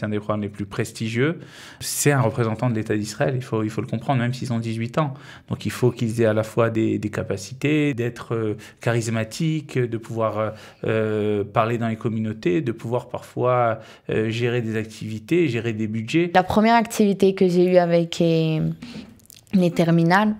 c'est un des programmes les plus prestigieux. C'est un représentant de l'État d'Israël, il faut, il faut le comprendre, même s'ils ont 18 ans. Donc il faut qu'ils aient à la fois des, capacités, d'être euh, charismatiques, de pouvoir euh, euh, parler dans les communautés, de pouvoir parfois gérer des activités, gérer des budgets. La première activité que j'ai eue avec les terminales,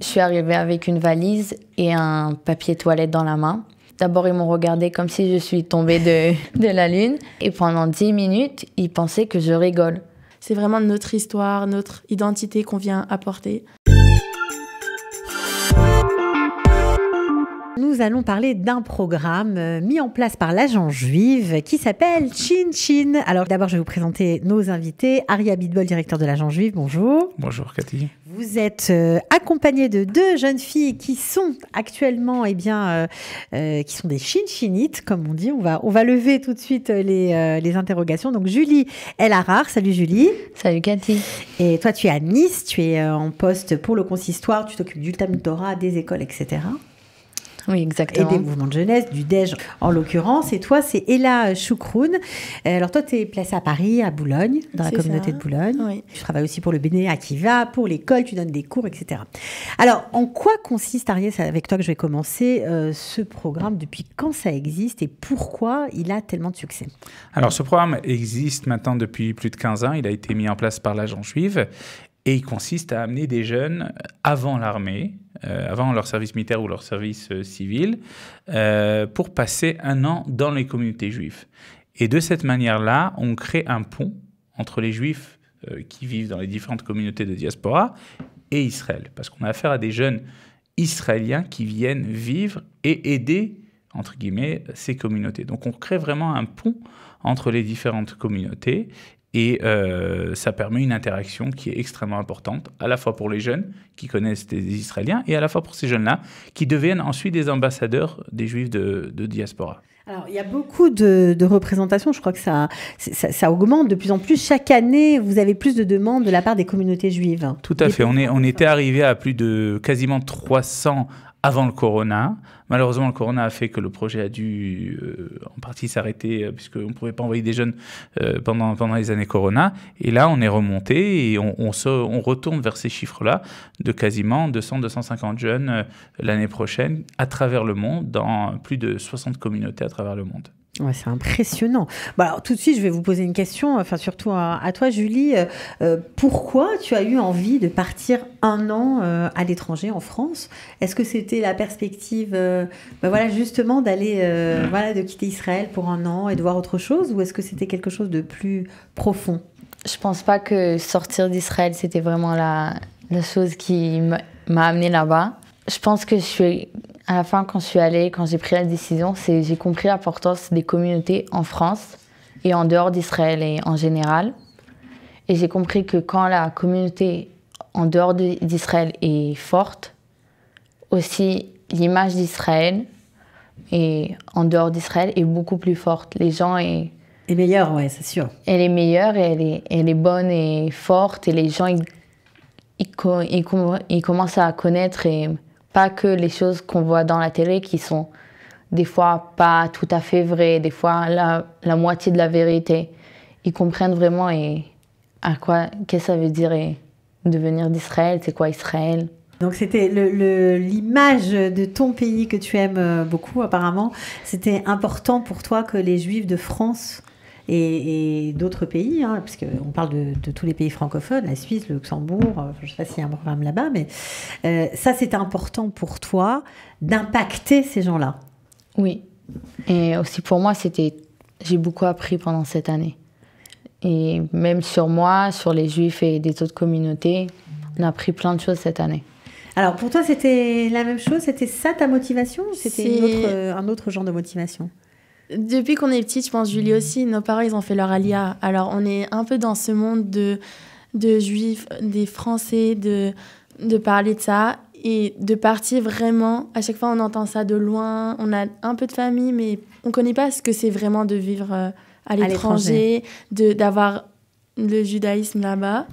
je suis arrivée avec une valise et un papier toilette dans la main. D'abord, ils m'ont regardé comme si je suis tombée de, de la lune. Et pendant dix minutes, ils pensaient que je rigole. C'est vraiment notre histoire, notre identité qu'on vient apporter. Nous allons parler d'un programme euh, mis en place par l'agent juive qui s'appelle Chin Chin. Alors d'abord, je vais vous présenter nos invités. Aria Abidbol, directeur de l'agent juive, bonjour. Bonjour Cathy. Vous êtes euh, accompagnée de deux jeunes filles qui sont actuellement, eh bien, euh, qui sont des Chin Chinites, comme on dit. On va, on va lever tout de suite les, interrogations. Donc Julie rare. salut Julie. Salut Cathy. Et toi, tu es à Nice, tu es en poste pour le consistoire, tu t'occupes du Tamdora, des écoles, etc. Oui, exactement. Et des mouvements de jeunesse, du DEJ en l'occurrence. Et toi, c'est Ella Choukroun. Alors toi, tu es placée à Paris, à Boulogne, dans la communauté de Boulogne. Oui. Tu travailles aussi pour le BNA qui va, pour l'école, tu donnes des cours, etc. Alors, en quoi consiste, Ariès, avec toi que je vais commencer, euh, ce programme Depuis quand ça existe et pourquoi il a tellement de succès Alors, ce programme existe maintenant depuis plus de 15 ans. Il a été mis en place par l'agent juive et il consiste à amener des jeunes avant l'armée, euh, avant leur service militaire ou leur service euh, civil, euh, pour passer un an dans les communautés juives. Et de cette manière-là, on crée un pont entre les juifs qui vivent dans les différentes communautés de diaspora et Israël. Parce qu'on a affaire à des jeunes israéliens qui viennent vivre et aider, entre guillemets, ces communautés. Donc on crée vraiment un pont entre les différentes communautés et euh, ça permet une interaction qui est extrêmement importante, à la fois pour les jeunes qui connaissent des Israéliens et à la fois pour ces jeunes-là qui deviennent ensuite des ambassadeurs des Juifs de, diaspora. Alors, il y a beaucoup de, représentations. Je crois que ça, ça, augmente de plus en plus. Chaque année, vous avez plus de demandes de la part des communautés juives. Tout à fait. On, est, on était arrivé à plus de quasiment 300 avant le corona. Malheureusement, le corona a fait que le projet a dû euh, en partie s'arrêter euh, puisqu'on ne pouvait pas envoyer des jeunes euh, pendant, pendant les années corona. Et là, on est remonté et on, on, on retourne vers ces chiffres-là de quasiment 200-250 jeunes l'année prochaine à travers le monde, dans plus de 60 communautés à travers le monde. Ouais, c'est impressionnant. Bah, tout de suite, je vais vous poser une question, euh, enfin surtout à, toi, Julie. Euh, euh, pourquoi tu as eu envie de partir un an à l'étranger, en France Est-ce que c'était la perspective, bah, voilà, justement, d'aller, voilà, de quitter Israël pour un an et de voir autre chose, ou est-ce que c'était quelque chose de plus profond Je pense pas que sortir d'Israël, c'était vraiment la, la chose qui m'a amené là-bas. Je pense que je suis à la fin, quand je suis allée, quand j'ai pris la décision, j'ai compris l'importance des communautés en France et en dehors d'Israël et en général. Et j'ai compris que quand la communauté en dehors d'Israël est forte, aussi l'image d'Israël et en dehors d'Israël est beaucoup plus forte. Les gens est et meilleure, ouais, c'est sûr. Elle est meilleure et elle est, elle est bonne et forte et les gens ils, ils commencent à connaître et pas que les choses qu'on voit dans la télé qui sont des fois pas tout à fait vraies, des fois la, moitié de la vérité. Ils comprennent vraiment et à quoi, qu'est-ce que ça veut dire et devenir d'Israël, c'est quoi Israël donc c'était l'image le, de ton pays que tu aimes euh, beaucoup apparemment. C'était important pour toi que les Juifs de France et, d'autres pays, hein, parce qu'on parle de, tous les pays francophones, la Suisse, le Luxembourg, euh, je ne sais pas s'il y a un programme là-bas, mais euh, ça c'est important pour toi d'impacter ces gens-là. Oui, et aussi pour moi, c'était j'ai beaucoup appris pendant cette année. Et même sur moi, sur les juifs et des autres communautés, on a appris plein de choses cette année. Alors pour toi, c'était la même chose C'était ça ta motivation C'était euh, un autre genre de motivation depuis qu'on est petit, je pense, Julie mm. aussi, nos parents, ils ont fait leur alia. Alors, on est un peu dans ce monde de, de juifs, des Français, de, de parler de ça et de partir vraiment. À chaque fois, on entend ça de loin. On a un peu de famille, mais on ne connaît pas ce que c'est vraiment de vivre euh, à l'étranger, d'avoir le judaïsme là-bas.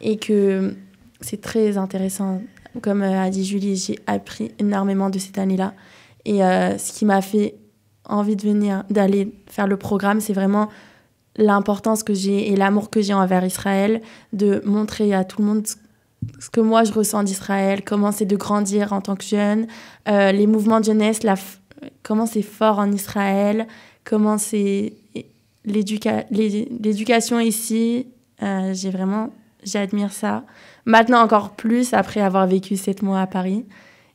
Et que c'est très intéressant. Comme euh, a dit Julie, j'ai appris énormément de cette année-là. Et euh, ce qui m'a fait envie de venir, d'aller faire le programme, c'est vraiment l'importance que j'ai et l'amour que j'ai envers Israël, de montrer à tout le monde ce que moi je ressens d'Israël, comment c'est de grandir en tant que jeune, euh, les mouvements de jeunesse, la comment c'est fort en Israël, comment c'est l'éducation ici. Euh, j'ai vraiment, j'admire ça. Maintenant encore plus après avoir vécu sept mois à Paris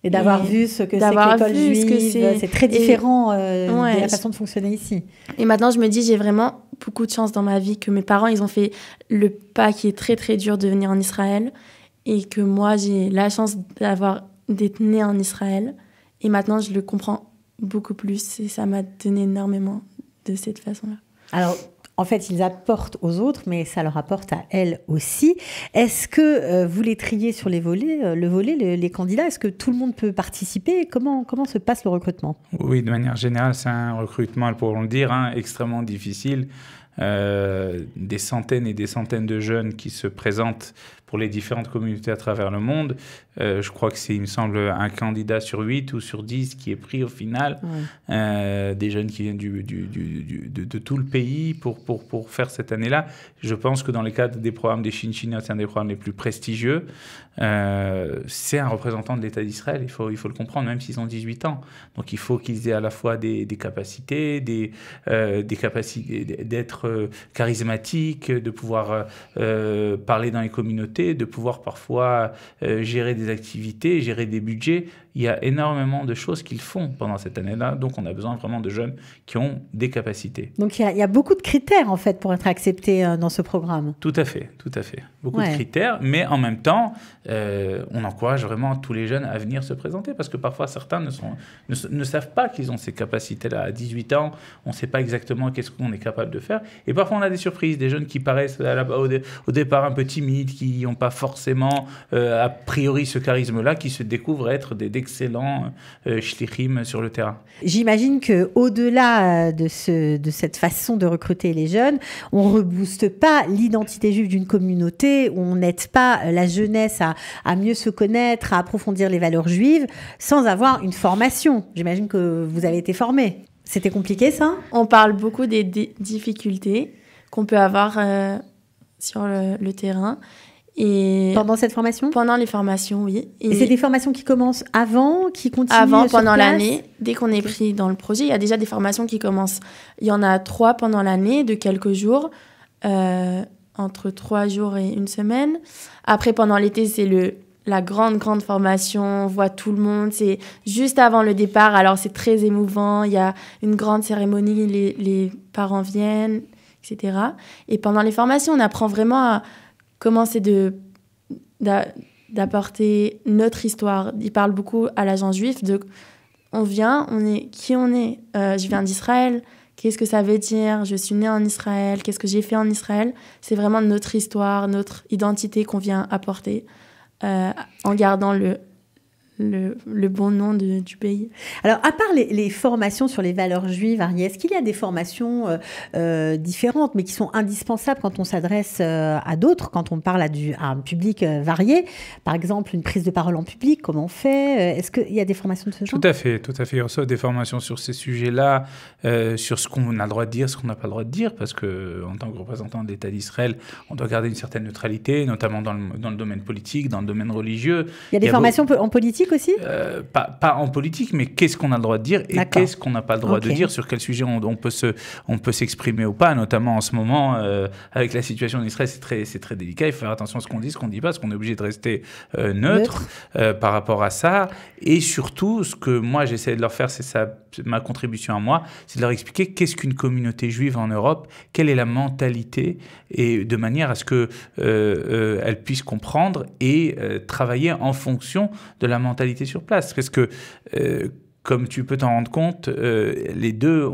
et d'avoir vu ce que c'est que l'école juive, c'est euh, très différent euh, de la façon de fonctionner ici. Et maintenant, je me dis, j'ai vraiment beaucoup de chance dans ma vie que mes parents, ils ont fait le pas qui est très très dur de venir en Israël et que moi, j'ai la chance d'avoir d'être née en Israël. Et maintenant, je le comprends beaucoup plus et ça m'a donné énormément de cette façon-là. Alors, en fait, ils apportent aux autres, mais ça leur apporte à elles aussi. Est-ce que euh, vous les triez sur les volets, euh, le volet, les, candidats Est-ce que tout le monde peut participer comment, comment se passe le recrutement Oui, de manière générale, c'est un recrutement, pour le dire, hein, extrêmement difficile. Euh, des centaines et des centaines de jeunes qui se présentent pour les différentes communautés à travers le monde. Euh, je crois que c'est, il me semble, un candidat sur 8 ou sur 10 qui est pris au final. Euh, des jeunes qui viennent du, de, tout le pays pour, pour, pour faire cette année-là. Je pense que dans le cadre des programmes des Shinchina, c'est un des programmes les plus prestigieux. Euh, c'est un représentant de l'État d'Israël, il faut, il faut le comprendre, même s'ils ont 18 ans. Donc il faut qu'ils aient à la fois des, des capacités, des, des capacités d'être charismatiques, de pouvoir parler dans les communautés de pouvoir parfois euh, gérer des activités, gérer des budgets. Il y a énormément de choses qu'ils font pendant cette année-là. Donc, on a besoin vraiment de jeunes qui ont des capacités. Donc, il y, a, beaucoup de critères, en fait, pour être accepté euh, dans ce programme. Tout à fait, tout à fait. Beaucoup de critères. Mais en même temps, euh, on encourage vraiment tous les jeunes à venir se présenter parce que parfois, certains ne, savent pas qu'ils ont ces capacités-là. À 18 ans, on ne sait pas exactement qu'est-ce qu'on est capable de faire. Et parfois, on a des surprises, des jeunes qui paraissent au, départ un peu timides, qui pas forcément euh, a priori ce charisme-là, qui se découvrent être d'excellents euh, sur le terrain. J'imagine que au-delà euh, de, ce, de cette façon de recruter les jeunes, on rebooste pas l'identité juive d'une communauté, on n'aide pas euh, la jeunesse à, à mieux se connaître, à approfondir les valeurs juives, sans avoir une formation. J'imagine que vous avez été formé. C'était compliqué ça On parle beaucoup des difficultés qu'on peut avoir sur le, terrain et pendant cette formation Pendant les formations, oui. Et, c'est des formations qui commencent avant, qui continuent Avant, pendant l'année. Dès qu'on est pris dans le projet, il y a déjà des formations qui commencent. Il y en a trois pendant l'année, de quelques jours, euh, entre trois jours et une semaine. Après, pendant l'été, c'est le la grande, grande formation, on voit tout le monde, c'est juste avant le départ, alors c'est très émouvant, il y a une grande cérémonie, les, les parents viennent, etc. Et pendant les formations, on apprend vraiment à Comment de d'apporter notre histoire. Il parle beaucoup à l'agent juif de on vient, on est qui on est. Euh, je viens d'Israël. Qu'est-ce que ça veut dire Je suis né en Israël. Qu'est-ce que j'ai fait en Israël C'est vraiment notre histoire, notre identité qu'on vient apporter euh, en gardant le le, bon nom du pays. Alors, à part les, formations sur les valeurs juives, variées, est-ce qu'il y a des formations euh, euh, différentes, mais qui sont indispensables quand on s'adresse euh, à d'autres, quand on parle à, du, un public varié Par exemple, une prise de parole en public, comment on fait Est-ce qu'il y a des formations de ce genre Tout à fait, tout à fait. des formations sur ces sujets-là, sur ce qu'on a le droit de dire, ce qu'on n'a pas le droit de dire, parce que en tant que représentant d'État d'Israël, on doit garder une certaine neutralité, notamment dans le, dans le, domaine politique, dans le domaine religieux. Il y a des formations en politique aussi euh, pas, en politique, mais qu'est-ce qu'on a le droit de dire et qu'est-ce qu'on n'a pas le droit de dire, sur quel sujet on, peut se, on peut s'exprimer ou pas, notamment en ce moment, euh, avec la situation d'Israël, c'est très, très délicat. Il faut faire attention à ce qu'on dit, ce qu'on ne dit pas, parce qu'on est obligé de rester euh, neutre, par rapport à ça. Et surtout, ce que moi j'essaie de leur faire, c'est ma contribution à moi, c'est de leur expliquer qu'est-ce qu'une communauté juive en Europe, quelle est la mentalité, et de manière à ce qu'elle puisse comprendre et travailler en fonction de la mentalité sur place. Parce que euh, comme tu peux t'en rendre compte, euh, les deux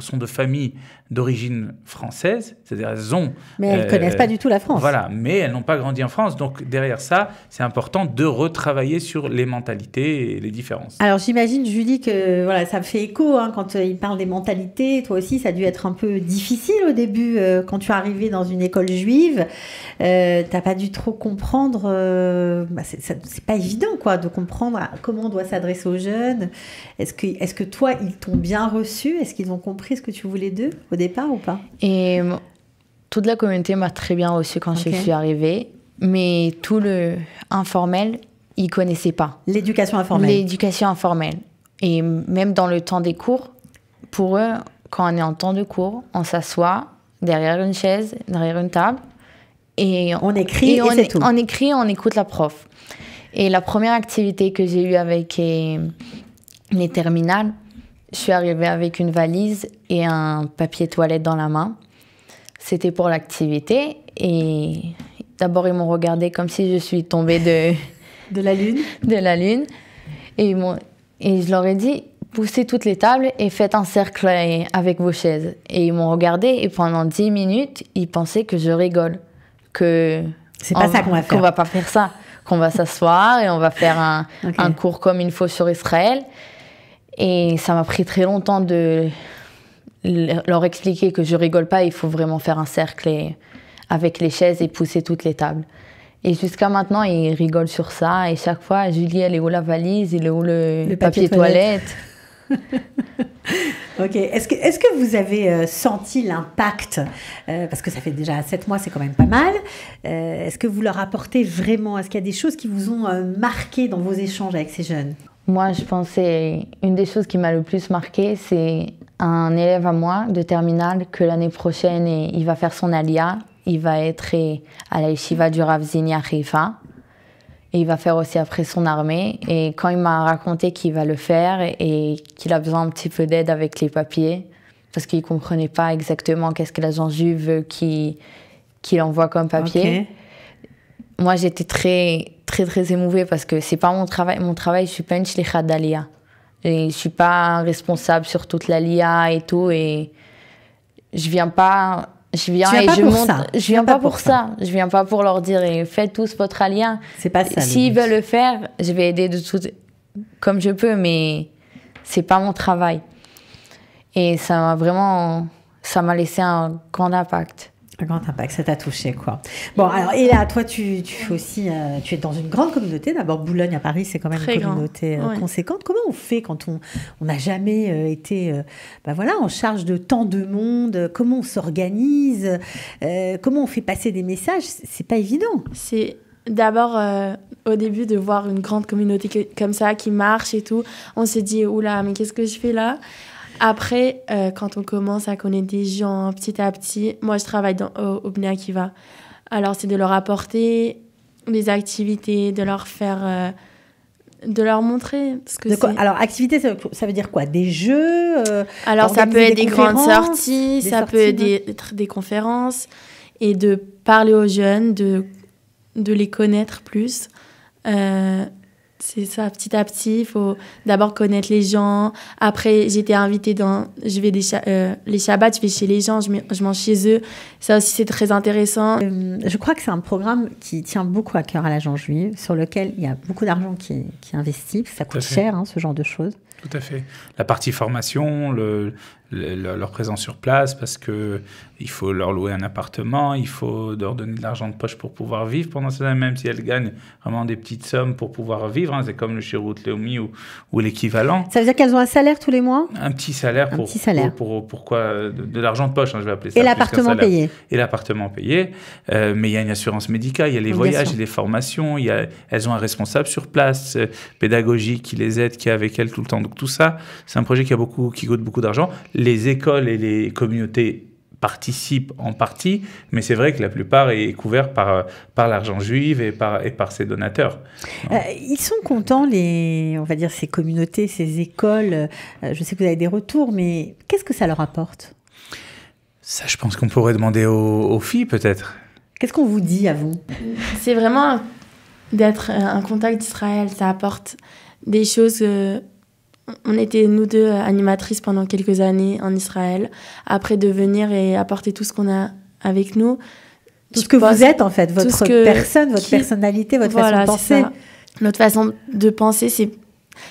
sont de famille d'origine française, c'est-à-dire elles ont... Mais elles ne euh, connaissent pas du tout la France. Voilà, mais elles n'ont pas grandi en France. Donc derrière ça, c'est important de retravailler sur les mentalités et les différences. Alors j'imagine, Julie, que voilà, ça me fait écho hein, quand euh, il parle des mentalités. Toi aussi, ça a dû être un peu difficile au début quand tu es arrivé dans une école juive. Euh, tu n'as pas dû trop comprendre... Bah, c'est pas évident quoi, de comprendre comment on doit s'adresser aux jeunes. Est-ce que, est que toi, ils t'ont bien reçu Est-ce qu'ils ont compris ce que tu voulais d'eux au départ ou pas Et euh, toute la communauté m'a très bien reçu quand je suis arrivée, mais tout le informel, ils connaissaient pas. L'éducation informelle. L'éducation informelle. Et même dans le temps des cours, pour eux, quand on est en temps de cours, on s'assoit derrière une chaise, derrière une table, et on écrit et, On écrit, on écoute la prof. Et la première activité que j'ai eue avec euh, les terminales, je suis arrivée avec une valise et un papier toilette dans la main. C'était pour l'activité et d'abord ils m'ont regardé comme si je suis tombée de de la lune. De la lune et ils et je leur ai dit poussez toutes les tables et faites un cercle avec vos chaises. Et ils m'ont regardé et pendant 10 minutes, ils pensaient que je rigole, que c'est pas ça qu'on va va pas faire ça, qu'on va s'asseoir et on va faire un, un cours comme il faut sur Israël. Et ça m'a pris très longtemps de leur expliquer que je rigole pas, il faut vraiment faire un cercle avec les chaises et pousser toutes les tables. Et jusqu'à maintenant, ils rigolent sur ça. Et chaque fois, Julie, elle est où la valise Il est où le, papier, toilette, ok. Est-ce que, vous avez euh, senti l'impact euh, Parce que ça fait déjà sept mois, c'est quand même pas mal. Euh, est-ce que vous leur apportez vraiment Est-ce qu'il y a des choses qui vous ont marqué dans vos échanges avec ces jeunes moi, je pensais, une des choses qui m'a le plus marqué, c'est un élève à moi de terminale que l'année prochaine, il va faire son alia. Il va être à la yeshiva du Rav à Haifa. Et il va faire aussi après son armée. Et quand il m'a raconté qu'il va le faire et qu'il a besoin un petit peu d'aide avec les papiers, parce qu'il comprenait pas exactement qu'est-ce que l'agent juive veut qu'il envoie comme papier. Moi, j'étais très très très émouvée parce que c'est pas mon travail. Mon travail, je suis pas une chléchade d'Alia. Et je suis pas responsable sur toute l'Alia et tout. Et je viens pas. Je viens, et je monte, ça. Je viens, pas, pour ça. Je viens pas pour leur dire et eh, faites tous votre Alia. C'est pas S'ils veulent le faire, je vais aider de tout comme je peux, mais c'est pas mon travail. Et ça m'a vraiment, ça m'a laissé un grand impact. Un grand impact, ça t'a touché, quoi. Bon, alors, et là, toi, tu, tu aussi, euh, tu es dans une grande communauté. D'abord, Boulogne à Paris, c'est quand même une communauté euh, conséquente. Comment on fait quand on n'a jamais euh, été bah voilà, en charge de tant de monde Comment on s'organise Comment on fait passer des messages C'est pas évident. C'est d'abord, au début, de voir une grande communauté comme ça qui marche et tout. On se dit, oula, mais qu'est-ce que je fais là après, euh, quand on commence à connaître des gens petit à petit, moi je travaille dans, au, qui va. Alors c'est de leur apporter des activités, de leur faire. Euh, de leur montrer ce que c'est. Alors, activité, ça, veut dire quoi Des jeux euh, Alors, ça peut être des, grandes sorties, ça peut être des, conférences, et de parler aux jeunes, de, de les connaître plus. Euh, c'est ça, petit à petit, il faut d'abord connaître les gens. Après, j'étais invitée dans. Je vais des euh, les Shabbats, je vais chez les gens, je, mange chez eux. Ça aussi, c'est très intéressant. Euh, je crois que c'est un programme qui tient beaucoup à cœur à l'agent juif sur lequel il y a beaucoup d'argent qui, qui est investi. Ça coûte cher, hein, ce genre de choses. Tout à fait. La partie formation, le, leur présence sur place, parce que il faut leur louer un appartement, il faut leur donner de l'argent de poche pour pouvoir vivre pendant cela même si elles gagnent vraiment des petites sommes pour pouvoir vivre. Hein. c'est comme le chéroute, Leomi ou, ou l'équivalent. Ça veut dire qu'elles ont un salaire tous les mois Un petit salaire. Un pour, petit salaire. Pour, de, l'argent de poche, hein, je vais appeler ça. Et l'appartement payé. Et l'appartement payé. Euh, mais il y a une assurance médicale, il y a les voyages, il les formations, il y a, elles ont un responsable sur place, euh, pédagogique, qui les aide, qui est avec elles tout le temps. Donc, tout ça, c'est un projet qui, a beaucoup, qui coûte beaucoup d'argent. Les écoles et les communautés participent en partie, mais c'est vrai que la plupart est couvert par, par l'argent juif et par, et par ses donateurs. Euh, ils sont contents, les, on va dire, ces communautés, ces écoles. Euh, je sais que vous avez des retours, mais qu'est-ce que ça leur apporte Ça, je pense qu'on pourrait demander aux filles, peut-être. Qu'est-ce qu'on vous dit à vous C'est vraiment d'être euh, un contact d'Israël. Ça apporte des choses on était nous deux animatrices pendant quelques années en Israël. Après de venir et apporter tout ce qu'on a avec nous. Tout ce que vous êtes en fait, votre personne, votre personnalité, votre façon de penser. Notre façon de penser, c'est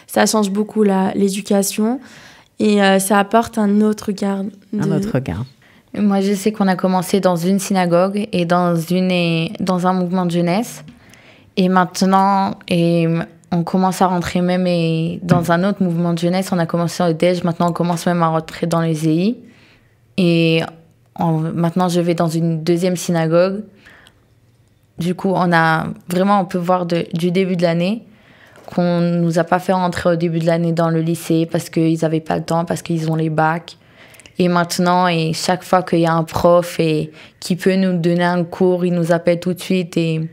ça change beaucoup l'éducation et euh, ça apporte un autre regard. Un autre regard. Moi, je sais qu'on a commencé dans une synagogue et dans, une, dans un mouvement de jeunesse. Et maintenant, et on commence à rentrer même dans un autre mouvement de jeunesse. On a commencé au DEJ, maintenant on commence même à rentrer dans les EI. Et maintenant je vais dans une deuxième synagogue. Du coup, on a vraiment, on peut voir du début de l'année qu'on ne nous a pas fait rentrer au début de l'année dans le lycée parce qu'ils n'avaient pas le temps, parce qu'ils ont les bacs. Et maintenant, et chaque fois qu'il y a un prof et qui peut nous donner un cours, il nous appelle tout de suite et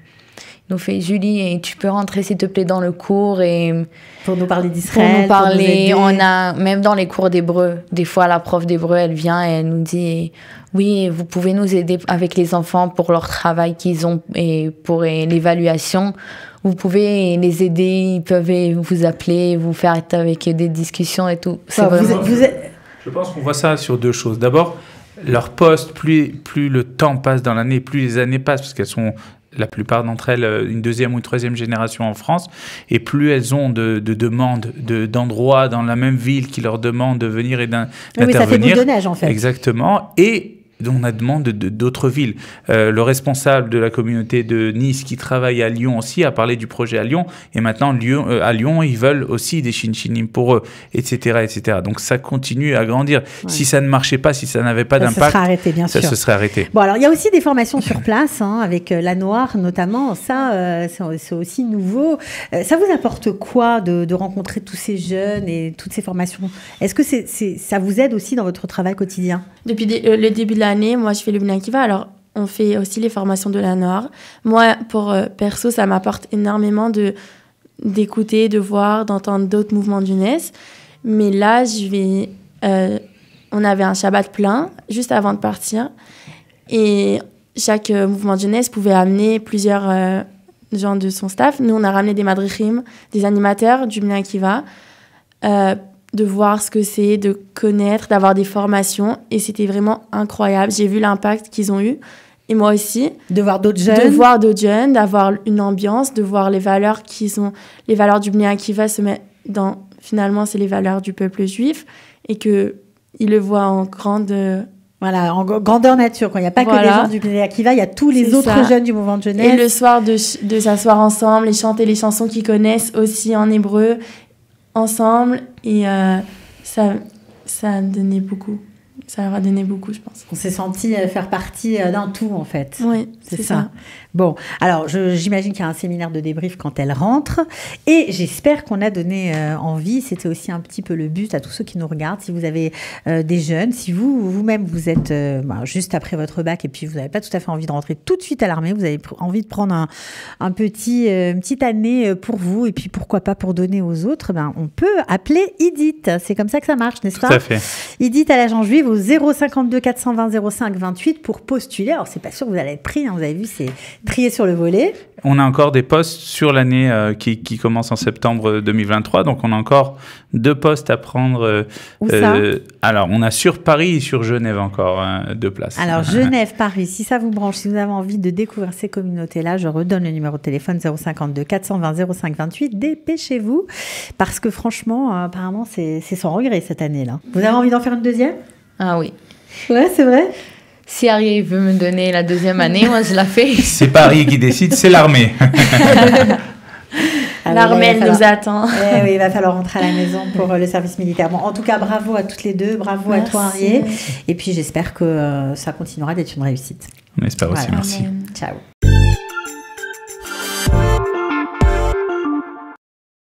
nous fait Julie et tu peux rentrer s'il te plaît dans le cours et pour nous parler d'Israël pour nous parler on a même dans les cours d'hébreu des fois la prof d'hébreu elle vient et elle nous dit oui vous pouvez nous aider avec les enfants pour leur travail qu'ils ont et pour l'évaluation vous pouvez les aider ils peuvent vous appeler vous faire avec des discussions et tout je pense qu'on voit ça sur deux choses d'abord leur poste, plus, plus le temps passe dans l'année, plus les années passent, parce qu'elles sont la plupart d'entre elles, euh, une deuxième ou une troisième génération en France, et plus elles ont de, demandes d'endroits dans la même ville qui leur demandent de venir et d'intervenir. Oui, ça fait neige en fait. Exactement. Et on a demande d'autres villes. Euh, le responsable de la communauté de Nice qui travaille à Lyon aussi a parlé du projet à Lyon. Et maintenant, Lyon, euh, à Lyon, ils veulent aussi des chinchinim pour eux, etc., etc. Donc ça continue à grandir. Si ça ne marchait pas, si ça n'avait pas d'impact, ça se serait arrêté, bien serait arrêté. Bon, alors il y a aussi des formations sur place, hein, avec euh, la Noire notamment. Ça, c'est aussi nouveau. ça vous apporte quoi de, rencontrer tous ces jeunes et toutes ces formations Est-ce que ça vous aide aussi dans votre travail quotidien Depuis le début de la moi, je fais le kiva. Alors, on fait aussi les formations de la Noire. Moi, pour euh, perso, ça m'apporte énormément de d'écouter, de voir, d'entendre d'autres mouvements du Mais là, je vais. Euh, on avait un Shabbat plein juste avant de partir. Et chaque euh, mouvement de jeunesse pouvait amener plusieurs gens de son staff. Nous, on a ramené des madrichim, des animateurs du kiva de voir ce que c'est, de connaître, d'avoir des formations. Et c'était vraiment incroyable. J'ai vu l'impact qu'ils ont eu. Et moi aussi. De voir d'autres jeunes. De voir d'autres jeunes, d'avoir une ambiance, de voir les valeurs qui sont. Les valeurs du Bnei Akiva se mettent dans. Finalement, c'est les valeurs du peuple juif. Et que il le voient en grande. Voilà, en grandeur nature. Quoi. Il n'y a pas que les gens du Bnei Akiva, il y a tous les autres jeunes du mouvement de jeunesse. Et le soir, de, de s'asseoir ensemble et chanter les chansons qu'ils connaissent aussi en hébreu, ensemble et euh, ça, ça a donné beaucoup ça leur a donné beaucoup, je pense. On s'est senti euh, faire partie euh, d'un tout, en fait. Oui, c'est ça. Bon, alors j'imagine qu'il y a un séminaire de débrief quand elle rentre. Et j'espère qu'on a donné euh, envie. C'était aussi un petit peu le but à tous ceux qui nous regardent. Si vous avez des jeunes, si vous, vous-même, vous êtes bah, juste après votre bac et puis vous n'avez pas tout à fait envie de rentrer tout de suite à l'armée, vous avez envie de prendre un, un petit, une petite année pour vous et puis pourquoi pas pour donner aux autres, ben, on peut appeler Edith. C'est comme ça que ça marche, n'est-ce pas Tout à fait. Edith à l'agent juive 052 420 05 28 pour postuler. Alors, c'est pas sûr que vous allez être pris, hein. vous avez vu, c'est trié sur le volet. On a encore des postes sur l'année euh, qui, commence en septembre 2023, euh, donc on a encore deux postes à prendre. Euh, alors, on a sur Paris et sur Genève encore hein, deux places. Alors, Genève, Paris, si ça vous branche, si vous avez envie de découvrir ces communautés-là, je redonne le numéro de téléphone 052 420 05 28. Dépêchez-vous, parce que franchement, apparemment, c'est sans regret cette année-là. Vous avez envie d'en faire une deuxième ah oui. Ouais, c'est vrai. Si Arié veut me donner la deuxième année, moi je la fais. C'est pas Arié qui décide, c'est l'armée. Ah l'armée, elle nous attend. Eh oui, il va falloir rentrer à la maison pour le service militaire. Bon, en tout cas, bravo à toutes les deux, bravo à toi, Arié. Et puis, j'espère que euh, ça continuera d'être une réussite. On espère aussi, merci. Ciao.